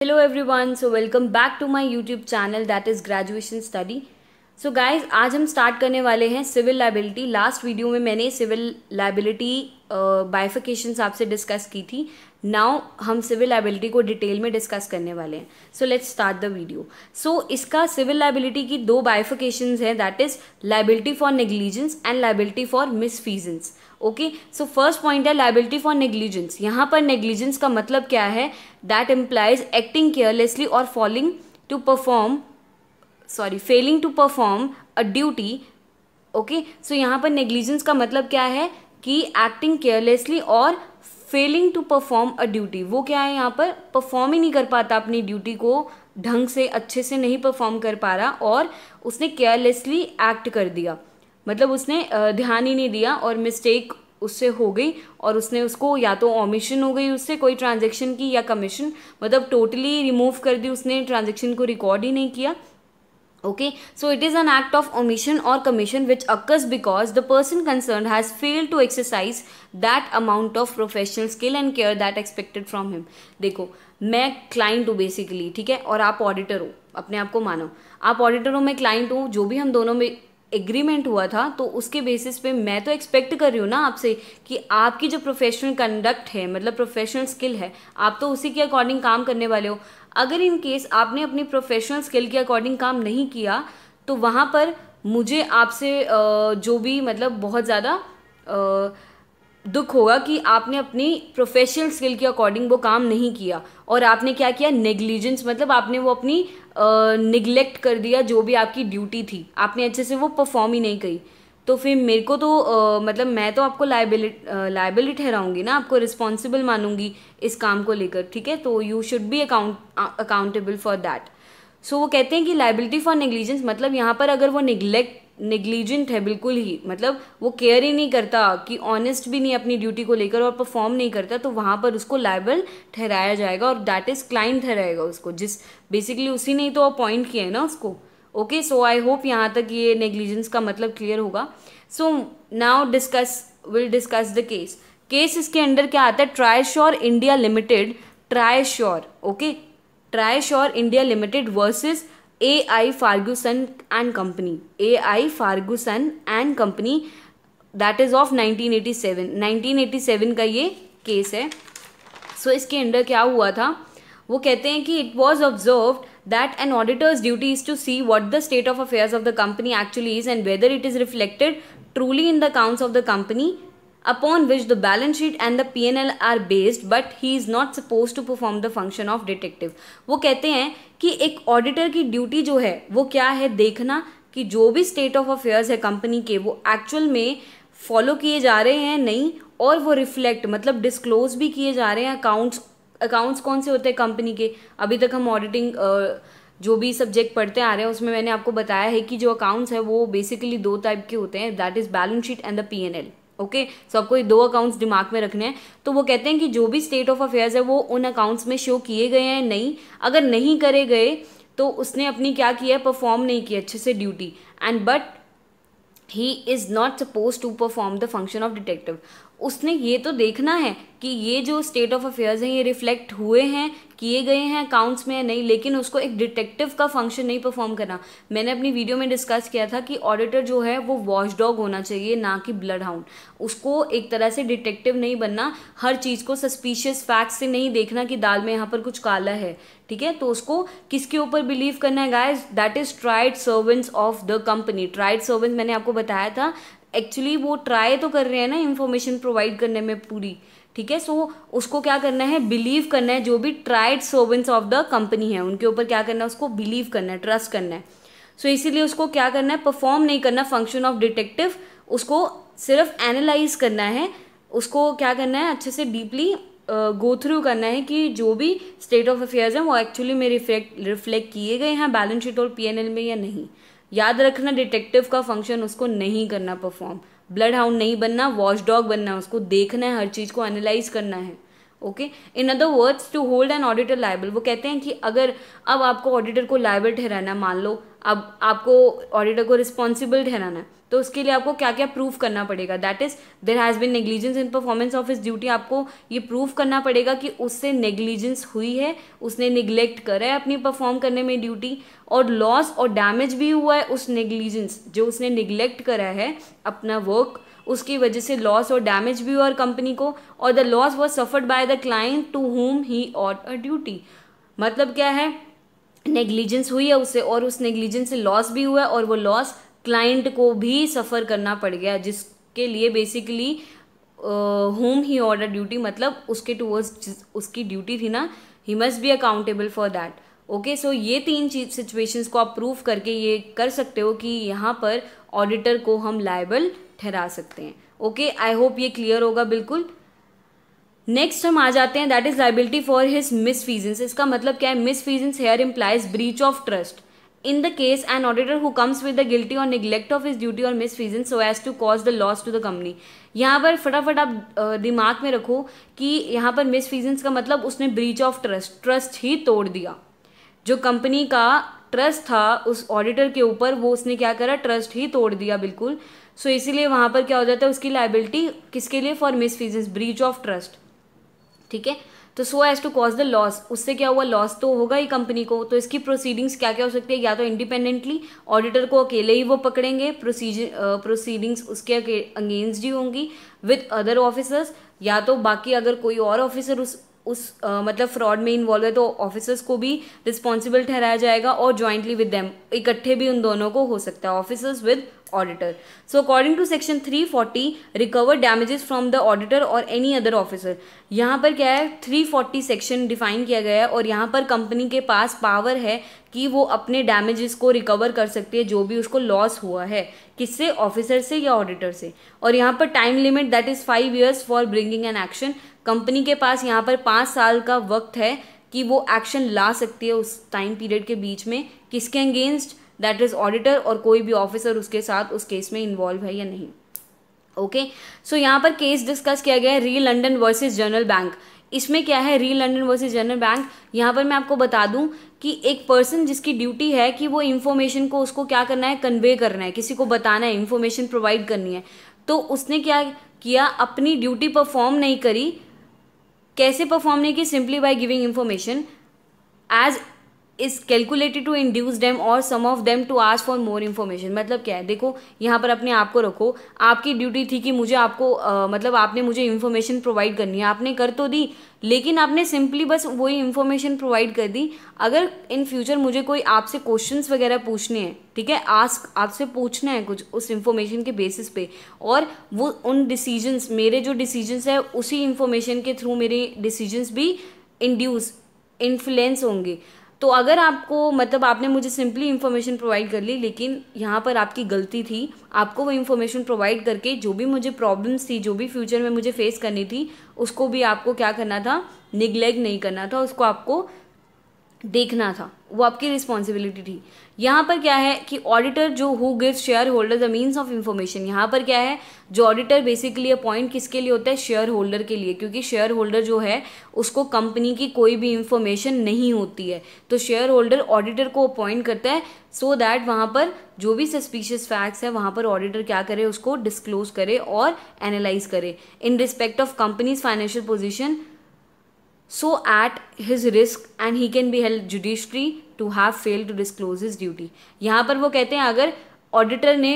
Hello everyone, so welcome back to my YouTube channel that is Graduation Study. So so guys आज हम start करने वाले हैं civil liability last video में मैंने सिविल लाइबिलिटी बाइफिकेशन आपसे डिस्कस की थी नाउ हम सिविल लाइबिलिटी को डिटेल में डिस्कस करने वाले हैं so let's start the video so इसका सिविल लाइबिलिटी की दो बाइफिकेशन है that is liability for negligence and liability for misfeasance okay so first point है लाइबिलिटी फॉर नेग्लिजेंस यहाँ पर नेग्लिजेंस का मतलब क्या है दैट इम्प्लाइज एक्टिंग केयरलेसली और falling to perform sorry failing to perform a duty okay so यहाँ पर नेग्लिजेंस का मतलब क्या है कि एक्टिंग केयरलेसली और failing to perform a duty वो क्या है यहाँ पर परफॉर्म ही नहीं कर पाता अपनी ड्यूटी को ढंग से अच्छे से नहीं परफॉर्म कर पा रहा और उसने केयरलेसली एक्ट कर दिया मतलब उसने ध्यान ही नहीं दिया और मिस्टेक उससे हो गई और उसने उसको या तो ऑमिशन हो गई उससे कोई ट्रांजेक्शन की या कमीशन मतलब टोटली रिमूव कर दी उसने ट्रांजेक्शन को रिकॉर्ड ही नहीं किया okay so it is an act of omission or commission which occurs because the person concerned has failed to exercise that amount of professional skill and care that expected from him देखो मैं client हूँ basically ठीक है और आप auditor हो अपने आप को मानो आप ऑडिटर हो मैं क्लाइंट हूँ जो भी हम दोनों में एग्रीमेंट हुआ था तो उसके बेसिस पे मैं तो एक्सपेक्ट कर रही हूँ ना आपसे कि आपकी जो प्रोफेशनल कंडक्ट है मतलब प्रोफेशनल स्किल है आप तो उसी के अकॉर्डिंग काम करने वाले हो अगर इन केस आपने अपनी प्रोफेशनल स्किल के अकॉर्डिंग काम नहीं किया तो वहाँ पर मुझे आपसे जो भी मतलब बहुत ज़्यादा दुख होगा कि आपने अपनी प्रोफेशनल स्किल के अकॉर्डिंग वो काम नहीं किया और आपने क्या किया नेग्लिजेंस मतलब आपने वो अपनी निगलेक्ट कर दिया जो भी आपकी ड्यूटी थी आपने अच्छे से वो परफॉर्म ही नहीं करी तो फिर मेरे को तो आ, मतलब मैं तो आपको लाइबिलिटी लाइबिलिटी ठहराऊंगी ना आपको रिस्पॉन्सिबल मानूंगी इस काम को लेकर ठीक है तो you should be account accountable for that so वो कहते हैं कि लाइबिलिटी फॉर नेग्लिजेंस मतलब यहाँ पर अगर वो निग्लेक्ट निग्लिजेंट है बिल्कुल ही मतलब वो केयर ही नहीं करता कि ऑनेस्ट भी नहीं अपनी ड्यूटी को लेकर और परफॉर्म नहीं करता तो वहाँ पर उसको लाइबल ठहराया जाएगा और दैट इज़ क्लाइंट ठहराएगा उसको जिस बेसिकली उसी ने ही तो अपॉइंट किया है ना उसको ओके सो आई होप यहाँ तक ये नेग्लिजेंस का मतलब क्लियर होगा so now discuss will discuss the case case इसके अंडर क्या आता है sure India limited sure okay sure India limited versus A I Ferguson and company A I Ferguson and company that is of 1987 1987 का ये case है सो so, इसके under क्या हुआ था वो कहते हैं कि it was observed that an auditor's duty is to see what the state of affairs of the company actually is and whether it is reflected truly in the accounts of the company upon which the balance sheet and the pnl are based but he is not supposed to perform the function of detective wo kehte hain ki ek auditor ki duty jo hai wo kya hai dekhna ki jo bhi state of affairs hai company ke wo actual mein follow kiye ja rahe hain nahi और वो reflect मतलब disclose भी किए जा रहे हैं accounts accounts कौन से होते हैं कंपनी के अभी तक हम ऑडिटिंग जो भी सब्जेक्ट पढ़ते आ रहे हैं उसमें मैंने आपको बताया है कि जो अकाउंट्स है वो बेसिकली दो टाइप के होते हैं that is balance sheet and the P N L okay so आपको ये दो अकाउंट्स दिमाग में रखने हैं तो वो कहते हैं कि जो भी स्टेट ऑफ अफेयर्स है वो उन अकाउंट्स में शो किए गए हैं नहीं अगर नहीं करे गए तो उसने अपनी क्या किया है परफॉर्म नहीं किया अच्छे से duty and but he is not suppose to perform the function of detective उसने ये तो देखना है कि ये जो स्टेट ऑफ अफेयर्स हैं ये रिफ्लेक्ट हुए हैं किए गए हैं अकाउंट्स में नहीं लेकिन उसको एक डिटेक्टिव का फंक्शन नहीं परफॉर्म करना मैंने अपनी वीडियो में डिस्कस किया था कि ऑडिटर जो है वो वॉश डॉग होना चाहिए ना कि ब्लड हाउंड उसको एक तरह से डिटेक्टिव नहीं बनना हर चीज़ को सस्पिशियस फैक्ट से नहीं देखना कि दाल में यहाँ पर कुछ काला है ठीक है तो उसको किसके ऊपर बिलीव करना है guys that is tried servants of the company tried servant मैंने आपको बताया था एक्चुअली वो ट्राई तो कर रहे हैं ना इन्फॉर्मेशन प्रोवाइड करने में पूरी ठीक है सो उसको क्या करना है बिलीव करना है जो भी tried servants of the company है उनके ऊपर क्या करना है उसको बिलीव करना है ट्रस्ट करना है सो so, इसीलिए उसको क्या करना है परफॉर्म नहीं करना फंक्शन ऑफ डिटेक्टिव उसको सिर्फ एनालाइज करना है उसको क्या करना है अच्छे से डीपली गो थ्रू करना है कि जो भी स्टेट ऑफ अफेयर्स हैं वो एक्चुअली में रिफ्लेक्ट रिफ्लेक्ट किए गए हैं बैलेंस शीट और पीएनएल में या नहीं याद रखना डिटेक्टिव का फंक्शन उसको नहीं करना परफॉर्म ब्लड हाउंड नहीं बनना वॉच डॉग बनना उसको देखना है हर चीज़ को एनालाइज करना है okay in other words to hold an auditor liable वो कहते हैं कि अगर अब आपको ऑडिटर को लाइबल ठहराना मान लो अब आपको ऑडिटर को रिस्पॉन्सिबल ठहराना तो उसके लिए आपको क्या क्या प्रूफ करना पड़ेगा that is there has been negligence in performance of his duty आपको ये प्रूफ करना पड़ेगा कि उससे नेग्लिजेंस हुई है उसने निग्लेक्ट करा है अपनी परफॉर्म करने में ड्यूटी और लॉस और डैमेज भी हुआ है उस नेग्लिजेंस जो उसने निग्लेक्ट करा है अपना वर्क उसकी वजह से लॉस और डैमेज भी हुआ और कंपनी को और the loss was suffered by the client to whom he owed a duty मतलब क्या है नेग्लिजेंस हुई है उससे और उस नेग्लिजेंस से लॉस भी हुआ है और वो लॉस क्लाइंट को भी सफ़र करना पड़ गया जिसके लिए basically whom he order duty मतलब उसके टूवर्ड्स उसकी ड्यूटी थी ना he must be accountable for that okay so ये तीन चीज सिचुएशंस को आप प्रूव करके ये कर सकते हो कि यहाँ पर ऑडिटर को हम लाइबल ठहरा सकते हैं ओके आई होप ये क्लियर होगा बिल्कुल नेक्स्ट हम आ जाते हैं that is liability for his misfeasance इसका मतलब क्या है misfeasance here implies breach of trust in the case an auditor who comes with the guilty or neglect of his duty or misfeasance so as to cause the loss to the company यहाँ पर फटाफट आप दिमाग में रखो कि यहाँ पर मिसफीजेंस का मतलब उसने ब्रीच ऑफ ट्रस्ट ट्रस्ट ही तोड़ दिया जो कंपनी का ट्रस्ट था उस ऑडिटर के ऊपर वो उसने क्या करा ट्रस्ट ही तोड़ दिया बिल्कुल सो so, इसीलिए वहाँ पर क्या हो जाता है उसकी लाइबिलिटी किसके लिए for misfeasance breach of trust ठीक है तो so as to cause the loss उससे क्या हुआ लॉस तो होगा ही कंपनी को तो इसकी प्रोसीडिंग्स क्या क्या हो सकती है या तो इंडिपेंडेंटली ऑडिटर को अकेले ही वो पकड़ेंगे प्रोसीडिंग्स प्रोसीडिंग्स उसके अगेंस्ट ही होंगी विद अदर ऑफिसर्स या तो बाकी अगर कोई और ऑफिसर उस उस आ, मतलब फ्रॉड में इन्वॉल्व है तो ऑफिसर्स को भी रिस्पॉन्सिबल ठहराया जाएगा और जॉइंटली विद दैम इकट्ठे भी उन दोनों को हो सकता है officers with auditor so according to section 340 recover damages from the auditor और एनी अदर ऑफिसर यहाँ पर क्या है 340 सेक्शन डिफाइन किया गया है और यहाँ पर कंपनी के पास पावर है कि वो अपने डैमेजेस को रिकवर कर सकती है जो भी उसको लॉस हुआ है किससे ऑफिसर से या ऑडिटर से और यहाँ पर time limit that is five years for bringing an action company के पास यहाँ पर पाँच साल का वक्त है कि वो एक्शन ला सकती है उस टाइम पीरियड के बीच में किसके अगेंस्ट दैट इज़ ऑडिटर और कोई भी ऑफिसर उसके साथ उस केस में इन्वॉल्व है या नहीं ओके सो यहाँ पर केस डिस्कस किया गया है री लंडन वर्सेज जनरल बैंक इसमें क्या है री लंडन वर्सेज जनरल बैंक यहाँ पर मैं आपको बता दूँ कि एक पर्सन जिसकी ड्यूटी है कि वो इन्फॉर्मेशन को उसको क्या करना है कन्वे करना है किसी को बताना है इन्फॉर्मेशन प्रोवाइड करनी है तो उसने क्या किया अपनी ड्यूटी परफॉर्म नहीं करी कैसे परफॉर्म नहीं की simply by giving information as is calculated to induce them or some of them to ask for more information मतलब क्या है देखो यहाँ पर अपने आप को रखो आपकी ड्यूटी थी कि मुझे आपको आ, मतलब आपने मुझे इन्फॉर्मेशन प्रोवाइड करनी है आपने कर तो दी लेकिन आपने सिंपली बस वही इन्फॉर्मेशन प्रोवाइड कर दी अगर इन फ्यूचर मुझे कोई आपसे क्वेश्चन वगैरह पूछने हैं ठीक है आस्क आपसे पूछना है कुछ उस इन्फॉर्मेशन के बेसिस पे और वो उन डिसीजंस मेरे जो डिसीजंस है उसी इन्फॉर्मेशन के थ्रू मेरे डिसीजंस भी इंड्यूस इन्फ्लुएंस होंगे तो अगर आपको मतलब आपने मुझे सिंपली इन्फॉर्मेशन प्रोवाइड कर ली लेकिन यहाँ पर आपकी गलती थी आपको वो इन्फॉर्मेशन प्रोवाइड करके जो भी मुझे प्रॉब्लम्स थी जो भी फ्यूचर में मुझे फेस करनी थी उसको भी आपको क्या करना था निग्लेक्ट नहीं करना था उसको आपको देखना था वो आपकी रिस्पॉन्सिबिलिटी थी यहाँ पर क्या है कि ऑडिटर जो who give shareholder the means of information यहाँ पर क्या है जो ऑडिटर बेसिकली अपॉइंट किसके लिए होता है शेयर होल्डर के लिए क्योंकि शेयर होल्डर जो है उसको कंपनी की कोई भी इंफॉर्मेशन नहीं होती है तो शेयर होल्डर ऑडिटर को अपॉइंट करता है सो so दैट वहाँ पर जो भी सस्पिशियस फैक्ट्स है वहाँ पर ऑडिटर क्या करे उसको डिस्क्लोज करे और एनालाइज करे in respect of company's financial position so at his risk and he can be held judicially to have failed to disclose his duty यहाँ पर वो कहते हैं अगर ऑडिटर ने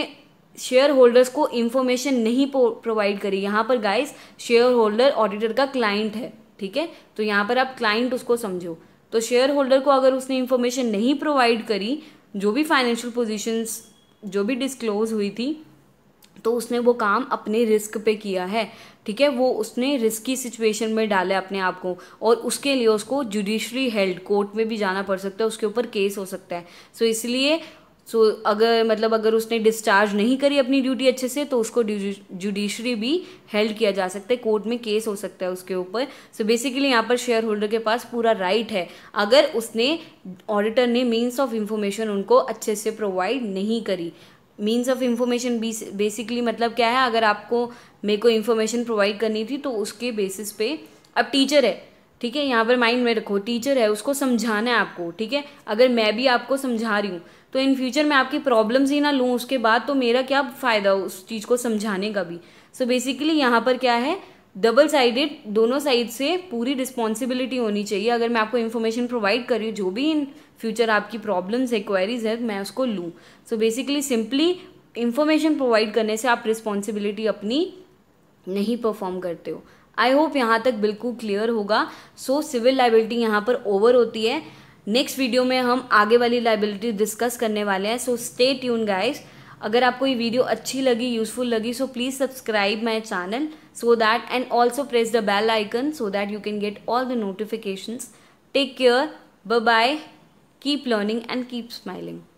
शेयर होल्डर्स को इन्फॉर्मेशन नहीं प्रोवाइड करी यहाँ पर गाइस शेयर होल्डर ऑडिटर का क्लाइंट है ठीक है तो यहाँ पर आप क्लाइंट उसको समझो तो शेयर होल्डर को अगर उसने इन्फॉर्मेशन नहीं प्रोवाइड करी जो भी फाइनेंशियल पोजीशंस जो भी डिस्क्लोज हुई थी तो उसने वो काम अपने रिस्क पे किया है ठीक है वो उसने रिस्की सिचुएशन में डाले अपने आप को और उसके लिए उसको जुडिशरी हेल्ड कोर्ट में भी जाना पड़ सकता है उसके ऊपर केस हो सकता है सो so, इसलिए सो so, अगर मतलब अगर उसने डिस्चार्ज नहीं करी अपनी ड्यूटी अच्छे से तो उसको जुडिशरी भी हेल्ड किया जा सकता है कोर्ट में केस हो सकता है उसके ऊपर सो बेसिकली यहाँ पर शेयर होल्डर के पास पूरा राइट है अगर उसने ऑडिटर ने मीन्स ऑफ इंफॉर्मेशन उनको अच्छे से प्रोवाइड नहीं करी मीन्स ऑफ इंफॉर्मेशन बेसिकली मतलब क्या है अगर आपको मेरे को इन्फॉर्मेशन प्रोवाइड करनी थी तो उसके बेसिस पे अब टीचर है ठीक है यहाँ पर माइंड में रखो टीचर है उसको समझाना है आपको ठीक है अगर मैं भी आपको समझा रही हूँ तो इन फ्यूचर मैं आपकी प्रॉब्लम्स ही ना लूँ उसके बाद तो मेरा क्या फ़ायदा उस चीज़ को समझाने का भी सो बेसिकली यहाँ पर क्या है डबल साइडेड दोनों साइड से पूरी रिस्पॉन्सिबिलिटी होनी चाहिए अगर मैं आपको इन्फॉर्मेशन प्रोवाइड करी जो भी इन फ्यूचर आपकी प्रॉब्लम्स है क्वेरीज है मैं उसको लूँ so basically simply information provide करने से आप रिस्पॉन्सिबिलिटी अपनी नहीं परफॉर्म करते हो आई होप यहाँ तक बिल्कुल क्लियर होगा सो सिविल लाइबिलिटी यहाँ पर ओवर होती है नेक्स्ट वीडियो में हम आगे वाली लाइबिलिटी डिस्कस करने वाले हैं सो स्टे ट्यून गाइज़ अगर आपको ये वीडियो अच्छी लगी यूजफुल लगी so please subscribe my channel so that and also press the bell icon so that you can get all the notification take care ब bye keep learning and keep smiling